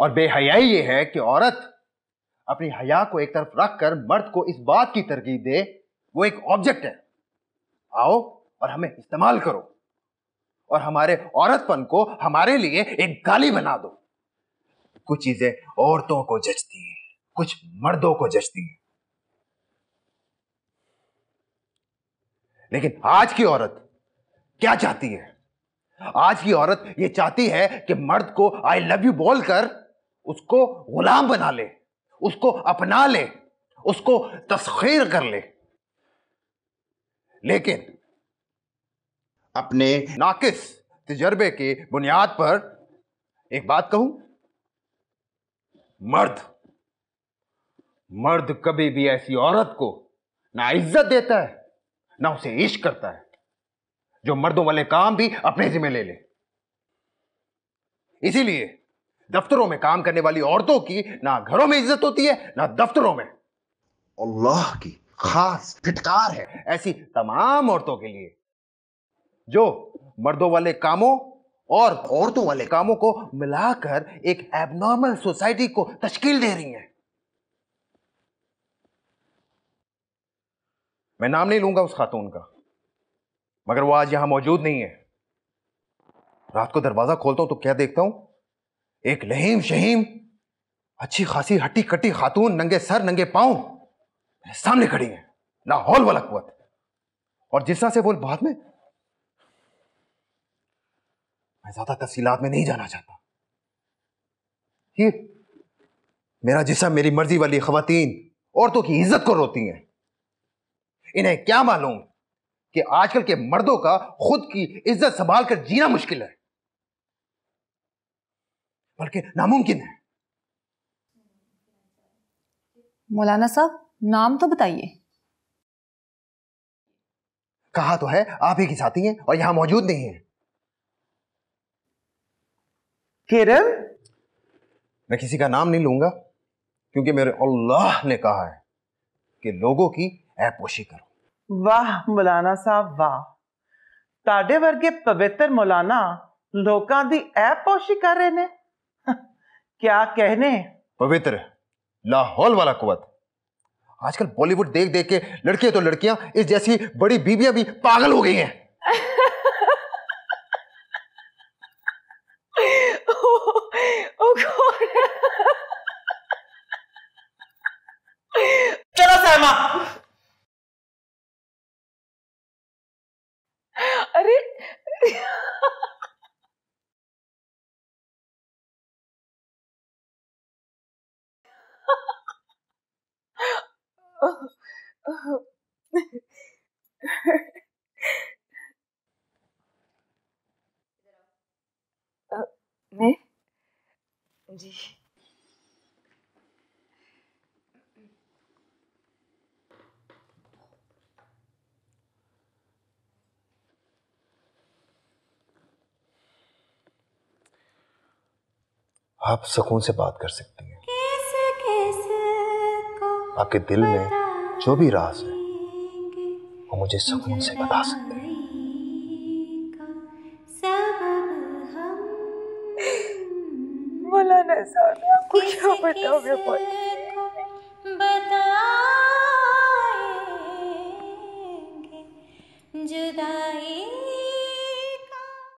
और बेहयाई ये है कि औरत अपनी हया को एक तरफ रख कर मर्द को इस बात की तरकीब दे वो एक ऑब्जेक्ट है आओ और हमें इस्तेमाल करो और हमारे औरतपन को हमारे लिए एक गाली बना दो कुछ चीजें औरतों को जचती हैं कुछ मर्दों को जचती हैं लेकिन आज की औरत क्या चाहती है आज की औरत यह चाहती है कि मर्द को आई लव यू बोलकर उसको गुलाम बना ले उसको अपना ले उसको तस्खीर कर ले लेकिन अपने नाकिस तजर्बे के बुनियाद पर एक बात कहूं मर्द मर्द कभी भी ऐसी औरत को ना इज्जत देता है ना उसे इश्क करता है जो मर्दों वाले काम भी अपने जिम्मे ले ले इसीलिए दफ्तरों में काम करने वाली औरतों की ना घरों में इज्जत होती है ना दफ्तरों में अल्लाह की खास फिटकार है ऐसी तमाम औरतों के लिए जो मर्दों वाले कामों और औरतों वाले कामों को मिलाकर एक एबनॉर्मल सोसाइटी को तश्कील दे रही है मैं नाम नहीं लूंगा उस खातून का मगर वो आज यहां मौजूद नहीं है रात को दरवाजा खोलता हूं तो क्या देखता हूं एक लहीम शहीम अच्छी खासी हट्टी कट्टी खातून नंगे सर नंगे पांव सामने खड़ी है हॉल वाला कुत और जिस तरह से बोल बाद में मैं ज्यादा तफसीलात में नहीं जाना चाहता ये मेरा जिसम मेरी मर्जी वाली खवतीन औरतों की इज्जत को रोती हैं इन्हें क्या मालूम कि आजकल के मर्दों का खुद की इज्जत संभाल कर जीना मुश्किल है बल्कि नामुमकिन है मौलाना साहब नाम तो बताइए कहा तो है आप ही की साथी हैं और यहां मौजूद नहीं है किरण मैं किसी का नाम नहीं लूंगा क्योंकि मेरे अल्लाह ने कहा है कि लोगों की ऐपोशी करो वाह मौलाना साहब वाह ताडे वर्गे पवित्र मौलाना लोगों की ऐपोशी कर रहे हैं क्या कहने पवित्र लाहौल वाला कुवत आजकल बॉलीवुड देख देख के लड़के तो लड़कियां इस जैसी बड़ी बीबियां भी पागल हो गई हैं मैं जी आप सुकून से बात कर सकती हैं आपके दिल में जो भी राज है वो मुझे सुकून से बता सकते हैं मौलाना साहब आपको क्या बताओगे